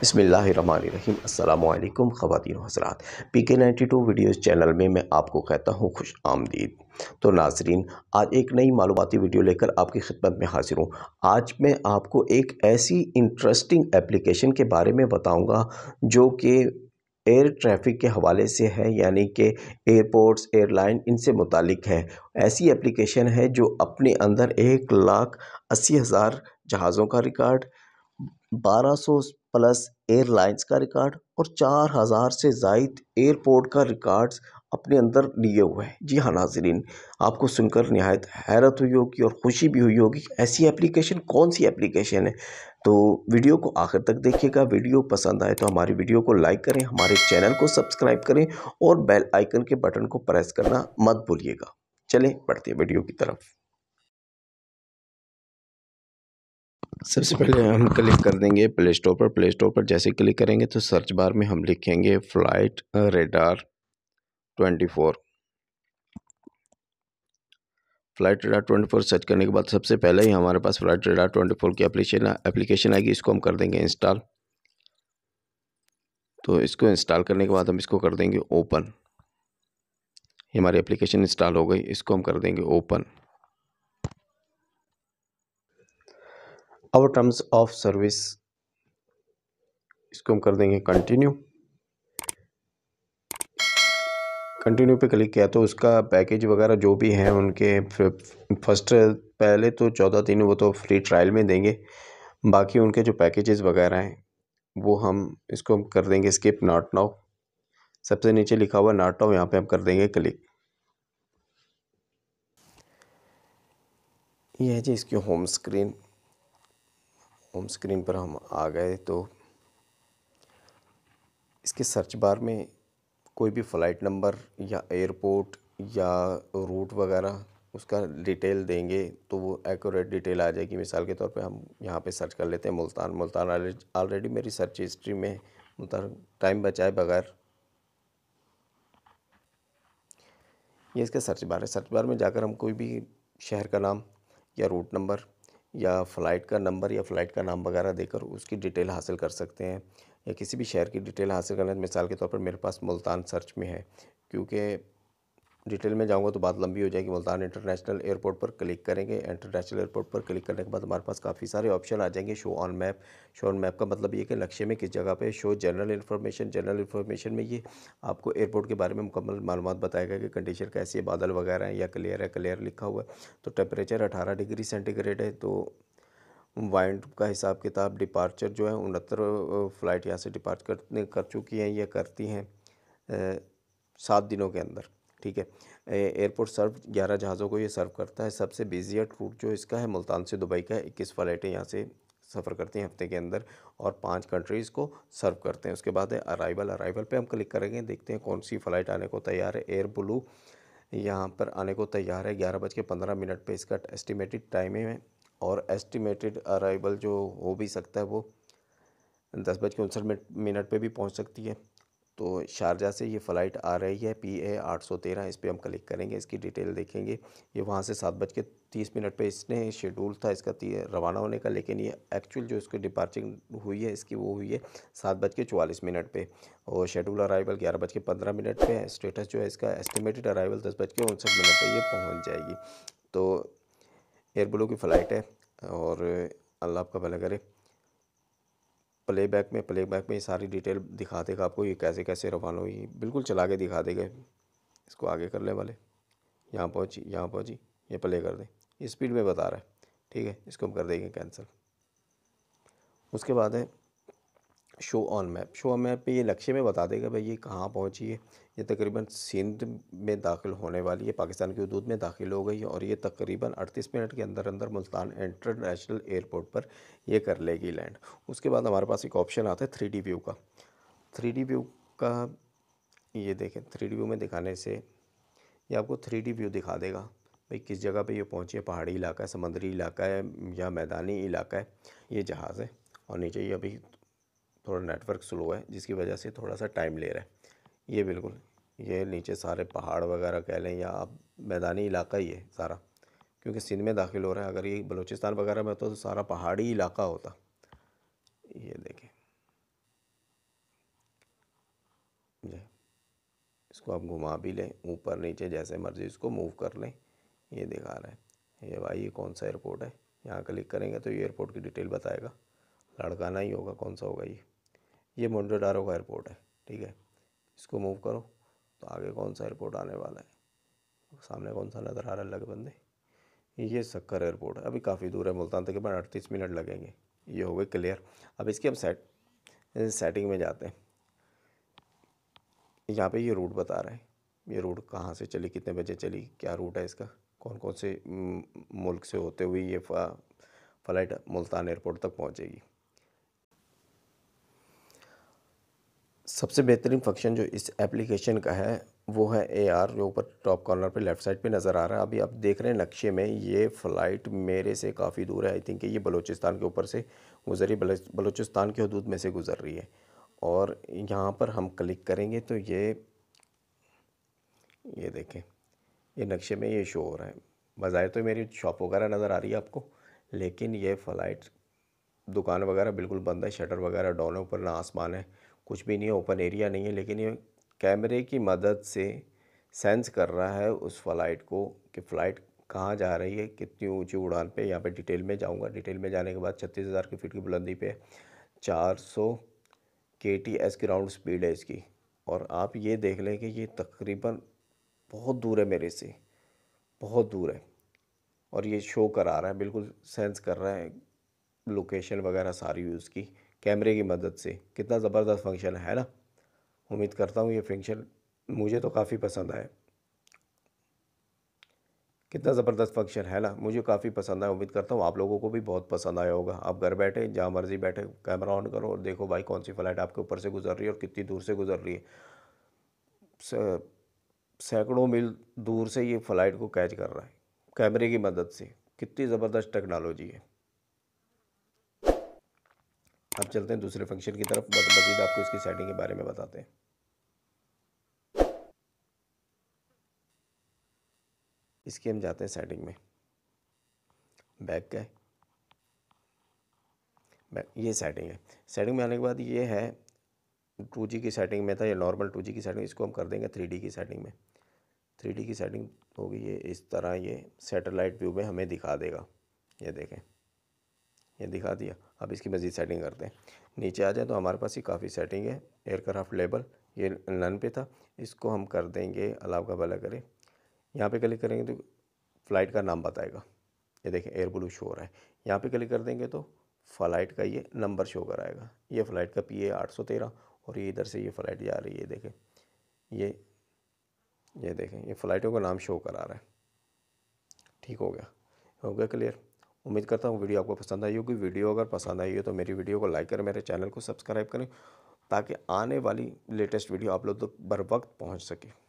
बसमीम अल्लाम ख़वान हजरात पी के नाइन्टी टू वीडियोज़ चैनल में मैं आपको कहता हूँ खुश आमदीद तो नाजरीन आज एक नई मालूमती वीडियो लेकर आपकी खिदमत में हाजिर हूँ आज मैं आपको एक ऐसी इंटरेस्टिंग एप्लीकेशन के बारे में बताऊँगा जो कि एयर ट्रैफिक के हवाले से है यानी कि एयरपोर्ट्स एयरलाइन इनसे मुतलिक है ऐसी एप्लीकेशन है जो अपने अंदर एक लाख अस्सी हज़ार जहाज़ों का रिकॉर्ड बारह सौ प्लस एयरलाइंस का रिकॉर्ड और चार हज़ार से जायद एयरपोर्ट का रिकॉर्ड्स अपने अंदर लिए हुए हैं जी हाँ नाजरीन आपको सुनकर नहायत हैरत हुई होगी और ख़ुशी भी हुई होगी ऐसी एप्लीकेशन कौन सी एप्लीकेशन है तो वीडियो को आखिर तक देखिएगा वीडियो पसंद आए तो हमारी वीडियो को लाइक करें हमारे चैनल को सब्सक्राइब करें और बेल आइकन के बटन को प्रेस करना मत भूलिएगा चलें बढ़ते वीडियो की तरफ सबसे पहले हम क्लिक कर देंगे प्ले स्टोर पर प्ले स्टोर पर जैसे क्लिक करेंगे तो सर्च बार में हम लिखेंगे flight radar twenty four flight radar twenty four search करने के बाद सबसे पहले ही हमारे पास फ्लाइट रेडार ट्वेंटी फोर की एप्लीकेशन एप्लीकेशन आएगी इसको हम कर देंगे इंस्टॉल तो इसको इंस्टॉल करने के बाद हम इसको कर देंगे ओपन हमारी एप्लीकेशन इंस्टॉल हो गई इसको हम कर देंगे open our terms of service इसको हम कर देंगे कंटिन्यू कंटिन्यू पे क्लिक किया तो उसका पैकेज वगैरह जो भी हैं उनके फर्स्ट पहले तो चौदह दिन वो तो फ्री ट्रायल में देंगे बाकी उनके जो पैकेजेस वगैरह हैं वो हम इसको हम कर देंगे स्किप नॉट नाउ सबसे नीचे लिखा हुआ नॉट नाउ यहाँ पे हम कर देंगे क्लिक ये है जी इसकी होम स्क्रीन होम स्क्रीन पर हम आ गए तो इसके सर्च बार में कोई भी फ़्लाइट नंबर या एयरपोर्ट या रूट वगैरह उसका डिटेल देंगे तो वो एक्यूरेट डिटेल आ जाएगी मिसाल के तौर पे हम यहाँ पे सर्च कर लेते हैं मुल्तान मुल्तान ऑलरेडी मेरी सर्च हिस्ट्री में मुल्तान टाइम बचाए बगैर ये इसका सर्च बार है सर्च बार में जाकर हम कोई भी शहर का नाम या रूट नंबर या फ़्लाइट का नंबर या फ़्लाइट का नाम वगैरह देकर उसकी डिटेल हासिल कर सकते हैं या किसी भी शहर की डिटेल हासिल करना मिसाल के तौर पर मेरे पास मुल्तान सर्च में है क्योंकि डिटेल में जाऊंगा तो बात लंबी हो जाएगी मुल्तान इंटरनेशनल एयरपोर्ट पर क्लिक करेंगे इंटरनेशनल एयरपोर्ट पर क्लिक करने के बाद हमारे पास काफ़ी सारे ऑप्शन आ जाएंगे show on map show on map का मतलब ये कि नक्शे में किस जगह पे show general information general information में ये आपको एयरपोर्ट के बारे में मुकम्मल मालूम बताएगा कि कंडीशन कैसी है बादल वगैरह हैं या क्लियर है क्लियर लिखा हुआ है तो टेम्परेचर अठारह डिग्री सेंटीग्रेड है तो वाइंड का हिसाब किताब डिपार्चर जो है उनहत्तर फ़्लाइट यहाँ से डिपार्च कर चुकी हैं या करती हैं सात दिनों के अंदर ठीक है एयरपोर्ट सर्व ग्यारह जहाज़ों को ये सर्व करता है सबसे बिजियट रूट जो इसका है मुल्तान से दुबई का इक्कीस फ़्लाइटें यहाँ से सफ़र करती हैं हफ्ते के अंदर और पांच कंट्रीज़ को सर्व करते हैं उसके बाद है अराइवल अराइवल पे हम क्लिक करेंगे देखते हैं कौन सी फ़्लाइट आने को तैयार है एयर ब्लू यहाँ पर आने को तैयार है ग्यारह बज के पंद्रह मिनट पर इसका एस्टिमेटेड टाइमिंग है और एस्टिमेटेड अराइवल जो हो भी सकता है वो दस बज के उनसठ मिनट पर भी पहुँच सकती है तो शारजा से ये फ़्लाइट आ रही है पी ए आठ सौ तेरह इस पर हम क्लिक करेंगे इसकी डिटेल देखेंगे ये वहाँ से सात बज के तीस मिनट पर इसने शेड्यूल था इसका रवाना होने का लेकिन ये एक्चुअल जो इसकी डिपार्चिंग हुई है इसकी वो हुई है सात बज के चवालीस मिनट पर और शेड्यूल अराइवल ग्यारह बज के पंद्रह मिनट पर स्टेटस जो है इसका एस्टिमेटेड अराइवल दस बज के उनसठ मिनट पर ये पहुँच जाएगी तो एयर ब्लू की फ़्लाइट है और अल्लाह आपका भला करे प्लेबैक में प्लेबैक में में सारी डिटेल दिखा देगा आपको ये कैसे कैसे रवाना हुई बिल्कुल चला के दिखा देगा इसको आगे करने वाले यहाँ पहुँची यहाँ पहुँची ये प्ले कर दें स्पीड में बता रहा है ठीक है इसको हम कर देंगे कैंसिल उसके बाद है show on map show on map पे ये लक्ष्य में बता देगा भाई ये कहाँ पहुँची है ये तकरीबन सिंध में दाखिल होने वाली है पाकिस्तान की हदूद में दाखिल हो गई है और ये तकरीबन 38 मिनट के अंदर अंदर मुल्तान इंटरनेशनल एयरपोर्ट पर ये कर लेगी लैंड उसके बाद हमारे पास एक ऑप्शन आता है थ्री डी व्यू का थ्री डी व्यू का ये देखें थ्री डी व्यू में दिखाने से ये आपको थ्री डी व्यू दिखा देगा भाई किस जगह पर यह पहुँची है पहाड़ी इलाका है समंदरी इलाका है या मैदानी इलाका है ये जहाज़ है और नीचे ये अभी थोड़ा नेटवर्क स्लो है जिसकी वजह से थोड़ा सा टाइम ले रहा है ये बिल्कुल ये नीचे सारे पहाड़ वगैरह कह लें या आप मैदानी इलाका ही है सारा क्योंकि सिंध में दाखिल हो रहा है अगर ये बलूचिस्तान वगैरह में तो सारा पहाड़ी इलाका होता ये देखें जी इसको आप घुमा भी लें ऊपर नीचे जैसे मर्जी इसको मूव कर लें ये दिखा रहे हैं ये भाई ये कौन सा एयरपोर्ट है यहाँ क्लिक करेंगे तो ये एयरपोर्ट की डिटेल बताएगा लड़का ही होगा कौन सा होगा ये ये मोन्डोडारो का एयरपोर्ट है ठीक है इसको मूव करो तो आगे कौन सा एयरपोर्ट आने वाला है सामने कौन सा नज़र आ रहा है लगे बंदे ये शक्कर एयरपोर्ट है अभी काफ़ी दूर है मुल्तान तकरीबन अड़तीस मिनट लगेंगे ये हो गए क्लियर अब इसकी हम सेट सेटिंग में जाते हैं यहाँ पे ये रूट बता रहा है ये रूट कहाँ से चली कितने बजे चली क्या रूट है इसका कौन कौन से मुल्क से होते हुए ये फ्लाइट मुल्तान एयरपोर्ट तक पहुँचेगी सबसे बेहतरीन फंक्शन जो इस एप्लीकेशन का है वो है ए आर जो ऊपर टॉप कॉर्नर पे लेफ्ट साइड पे नज़र आ रहा है अभी आप देख रहे हैं नक्शे में ये फ़्लाइट मेरे से काफ़ी दूर है आई थिंक ये बलूचिस्तान के ऊपर से गुजरी बलूचिस्तान के हदूद में से गुज़र रही है और यहाँ पर हम क्लिक करेंगे तो ये ये देखें ये नक्शे में ये शो हो रहा है बाज़ाहिर तो मेरी शॉप वगैरह नज़र आ रही है आपको लेकिन ये फ़्लाइट दुकान वगैरह बिल्कुल बंद है शटर वगैरह डॉन ऊपर ना आसमान है कुछ भी नहीं है ओपन एरिया नहीं है लेकिन ये कैमरे की मदद से सेंस कर रहा है उस फ्लाइट को कि फ़्लाइट कहाँ जा रही है कितनी ऊंची उड़ान पे यहाँ पे डिटेल में जाऊँगा डिटेल में जाने के बाद छत्तीस हज़ार की फीट की बुलंदी पे 400 के टी एस की राउंड स्पीड है इसकी और आप ये देख लें कि ये तकरीबन बहुत दूर है मेरे से बहुत दूर है और ये शो करा रहा है बिल्कुल सेंस कर रहा है लोकेशन वगैरह सारी उसकी कैमरे की मदद से कितना ज़बरदस्त फंक्शन है ना उम्मीद करता हूँ ये फंक्शन मुझे तो काफ़ी पसंद आया कितना ज़बरदस्त फंक्शन है ना मुझे काफ़ी पसंद आया उम्मीद करता हूँ आप लोगों को भी बहुत पसंद आया होगा आप घर बैठे जहाँ मर्ज़ी बैठे कैमरा ऑन करो और देखो भाई कौन सी फ़्लाइट आपके ऊपर से गुजर रही है और कितनी दूर से गुजर रही है सैकड़ों मील दूर से ये फ़्लाइट को कैच कर रहा है कैमरे की मदद से कितनी ज़बरदस्त टेक्नोलॉजी है अब चलते हैं दूसरे फंक्शन की तरफ मजीद आपको इसकी सेटिंग के बारे में बताते हैं इसकी हम जाते हैं सेटिंग में बैक का ये सेटिंग है सेटिंग में आने के बाद ये है टू जी की सेटिंग में था ये नॉर्मल टू जी की सेटिंग इसको हम कर देंगे थ्री डी की सेटिंग में थ्री डी की सेटिंग होगी ये इस तरह ये सैटेलाइट व्यू में हमें दिखा देगा ये देखें ये दिखा दिया अब इसकी मज़ीद सेटिंग करते हैं नीचे आ जाए तो हमारे पास ही काफ़ी सेटिंग है एयरक्राफ्ट लेबल ये नन पे था इसको हम कर देंगे अलाव का भला करें यहाँ पे क्लिक करेंगे तो फ़्लाइट का नाम बताएगा ये देखें एयर ब्लू शो हो रहा है यहाँ पे क्लिक कर देंगे तो फ़्लाइट का ये नंबर शो कराएगा ये फ़्लाइट का पी ए आठ सौ तेरह और ये इधर से ये फ़्लाइट जा रही है देखें ये ये देखें ये फ़्लाइटों का नाम शो करा रहा है ठीक हो गया हो गया क्लियर उम्मीद करता हूँ वीडियो आपको पसंद आई होगी वीडियो अगर पसंद आई हो तो मेरी वीडियो को लाइक करें मेरे चैनल को सब्सक्राइब करें ताकि आने वाली लेटेस्ट वीडियो आप लोग तो बर वक्त पहुँच सके